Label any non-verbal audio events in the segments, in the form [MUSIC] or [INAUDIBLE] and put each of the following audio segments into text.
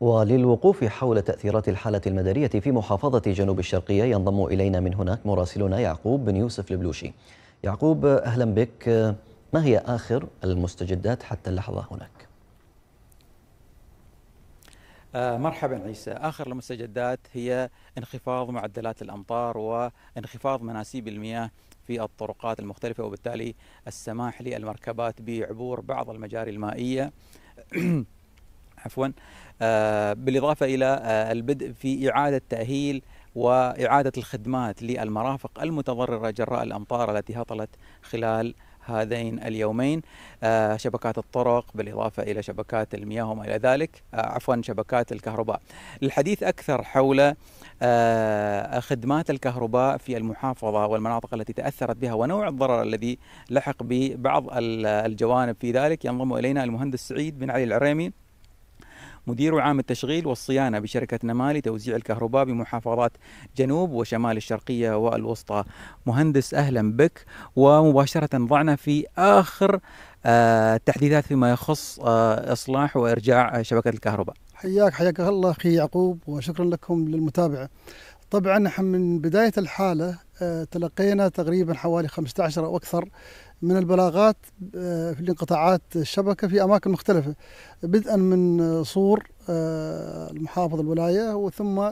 وللوقوف حول تأثيرات الحالة المدرية في محافظة جنوب الشرقية ينضم إلينا من هناك مراسلنا يعقوب بن يوسف البلوشي يعقوب أهلا بك ما هي آخر المستجدات حتى اللحظة هناك؟ آه، مرحبا عيسى آخر المستجدات هي انخفاض معدلات الأمطار وانخفاض مناسيب المياه في الطرقات المختلفة وبالتالي السماح للمركبات بعبور بعض المجاري المائية [CLEARS THROAT] عفوا آه، بالإضافة إلى آه، البدء في إعادة تأهيل وإعادة الخدمات للمرافق المتضررة جراء الأمطار التي هطلت خلال هذين اليومين آه، شبكات الطرق بالإضافة إلى شبكات المياه وما إلى ذلك عفوا شبكات الكهرباء الحديث أكثر حول خدمات الكهرباء في المحافظة والمناطق التي تأثرت بها ونوع الضرر الذي لحق ببعض الجوانب في ذلك ينضم إلينا المهندس سعيد بن علي العريمي مدير عام التشغيل والصيانة بشركة نمالي لتوزيع الكهرباء بمحافظات جنوب وشمال الشرقية والوسطى مهندس أهلا بك ومباشرة ضعنا في آخر آه، التحديثات فيما يخص آه، إصلاح وإرجاع شبكة الكهرباء حياك حياك الله أخي يعقوب وشكرا لكم للمتابعة طبعا نحن من بداية الحالة آه، تلقينا تقريبا حوالي 15 أو أكثر من البلاغات في آه، انقطاعات الشبكة في أماكن مختلفة بدءا من صور آه، المحافظ الولاية وثم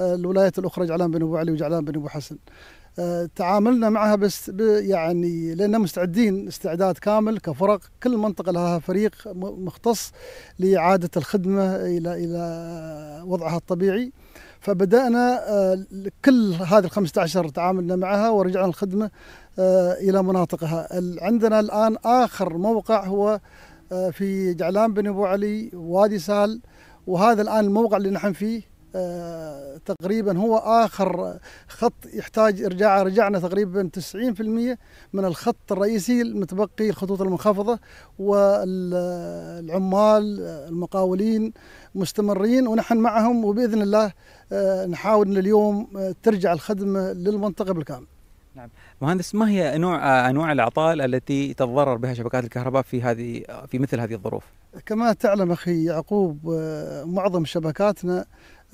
الولايات الأخرى جعلان بن أبو علي وجعلان بن أبو حسن تعاملنا معها بس يعني لان مستعدين استعداد كامل كفرق كل منطقه لها فريق مختص لاعاده الخدمه الى الى وضعها الطبيعي فبدانا آه، كل هذه ال 15 تعاملنا معها ورجعنا الخدمه آه، الى مناطقها عندنا الان اخر موقع هو آه، في جعلان بن ابو علي وادي سال وهذا الان الموقع اللي نحن فيه آه، تقريبا هو اخر خط يحتاج ارجاعه رجعنا تقريبا 90% من الخط الرئيسي المتبقي الخطوط المنخفضه والعمال المقاولين مستمرين ونحن معهم وباذن الله آه، نحاول ان اليوم آه، ترجع الخدمه للمنطقه بالكامل. نعم مهندس ما هي نوع انواع الاعطال التي تتضرر بها شبكات الكهرباء في هذه في مثل هذه الظروف؟ كما تعلم اخي يعقوب معظم شبكاتنا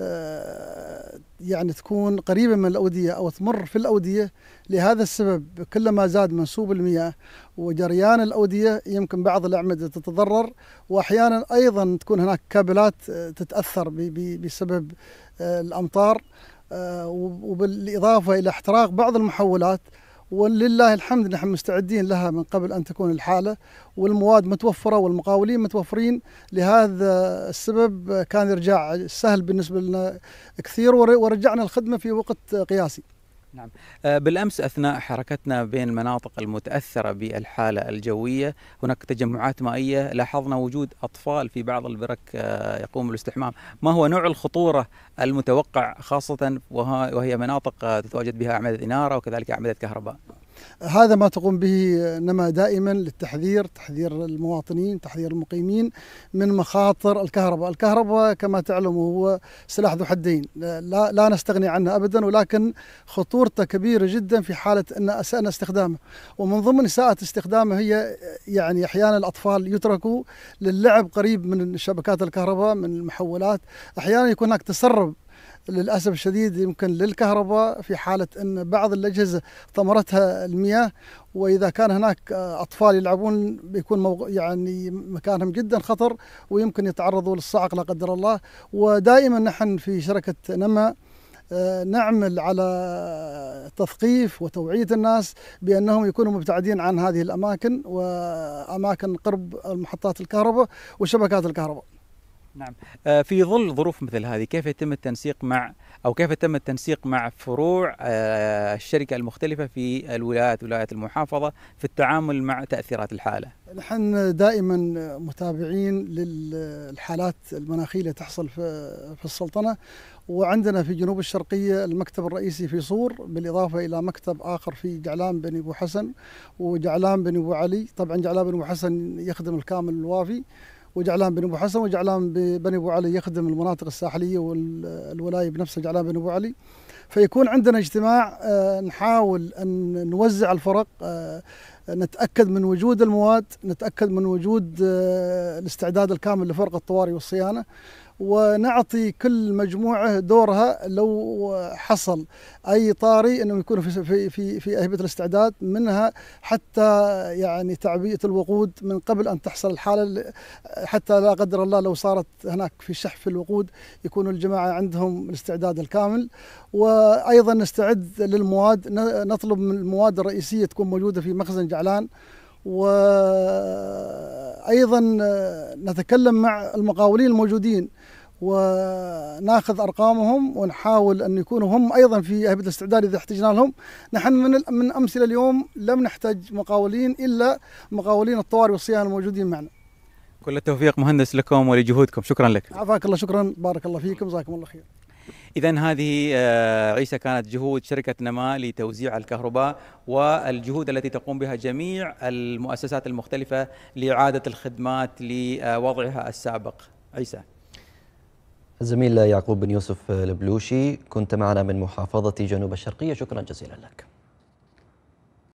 آه، يعني تكون قريبة من الأودية أو تمر في الأودية لهذا السبب كلما زاد منسوب المياه وجريان الأودية يمكن بعض الأعمدة تتضرر وأحيانا أيضا تكون هناك كابلات آه، تتأثر بسبب آه، الأمطار وبالإضافة إلى احتراق بعض المحولات ولله الحمد نحن مستعدين لها من قبل أن تكون الحالة والمواد متوفرة والمقاولين متوفرين لهذا السبب كان ارجاع سهل بالنسبة لنا كثير ورجعنا الخدمة في وقت قياسي نعم آه، بالامس اثناء حركتنا بين المناطق المتاثره بالحاله الجويه هناك تجمعات مائيه لاحظنا وجود اطفال في بعض البرك آه، يقوم بالاستحمام ما هو نوع الخطوره المتوقع خاصه وهي مناطق آه، تتواجد بها اعمده اناره وكذلك اعمده كهرباء هذا ما تقوم به نما دائما للتحذير تحذير المواطنين تحذير المقيمين من مخاطر الكهرباء الكهرباء كما تعلم هو سلاح ذو حدين لا, لا نستغني عنه أبدا ولكن خطورته كبيرة جدا في حالة أن أسأنا استخدامه ومن ضمن إساءة استخدامه هي يعني أحيانا الأطفال يتركوا للعب قريب من شبكات الكهرباء من المحولات أحيانا يكون هناك تسرب للأسف الشديد يمكن للكهرباء في حالة أن بعض الأجهزة ثمرتها المياه وإذا كان هناك أطفال يلعبون بيكون موق... يعني مكانهم جدا خطر ويمكن يتعرضوا للصعق لا قدر الله ودائما نحن في شركة نما آه، نعمل على تثقيف وتوعية الناس بأنهم يكونوا مبتعدين عن هذه الأماكن وأماكن قرب محطات الكهرباء وشبكات الكهرباء نعم آه، في ظل ظروف مثل هذه كيف يتم التنسيق مع او كيف تم التنسيق مع فروع آه، الشركه المختلفه في الولايات ولايات المحافظه في التعامل مع تاثيرات الحاله؟ نحن دائما متابعين للحالات المناخيه اللي تحصل في السلطنه وعندنا في جنوب الشرقيه المكتب الرئيسي في صور بالاضافه الى مكتب اخر في جعلان بن ابو حسن وجعلان بن ابو علي، طبعا جعلان بن ابو حسن يخدم الكامل الوافي وجعلان بن ابو حسن وجعلان بن ابو علي يخدم المناطق الساحليه والولايه بنفسها جعلان بن ابو علي فيكون عندنا اجتماع آه، نحاول أن نوزع الفرق آه، نتأكد من وجود المواد نتأكد من وجود آه، الاستعداد الكامل لفرق الطوارئ والصيانة ونعطي كل مجموعة دورها لو حصل أي طاري أنه يكون في, في, في, في أهبة الاستعداد منها حتى يعني تعبئة الوقود من قبل أن تحصل الحالة حتى لا قدر الله لو صارت هناك في شح في الوقود يكون الجماعة عندهم الاستعداد الكامل و ايضا نستعد للمواد نطلب من المواد الرئيسيه تكون موجوده في مخزن جعلان وايضا نتكلم مع المقاولين الموجودين وناخذ ارقامهم ونحاول ان يكونوا هم ايضا في هيبه الاستعداد اذا احتجنا لهم نحن من من امس الى اليوم لم نحتاج مقاولين الا مقاولين الطوارئ والصيانه الموجودين معنا كل التوفيق مهندس لكم ولجهودكم شكرا لك عفاك الله شكرا بارك الله فيكم جزاكم الله خير إذا هذه آه، عيسى كانت جهود شركة نما لتوزيع الكهرباء والجهود التي تقوم بها جميع المؤسسات المختلفة لإعادة الخدمات لوضعها السابق عيسى الزميل يعقوب بن يوسف البلوشي كنت معنا من محافظة جنوب الشرقية شكرا جزيلا لك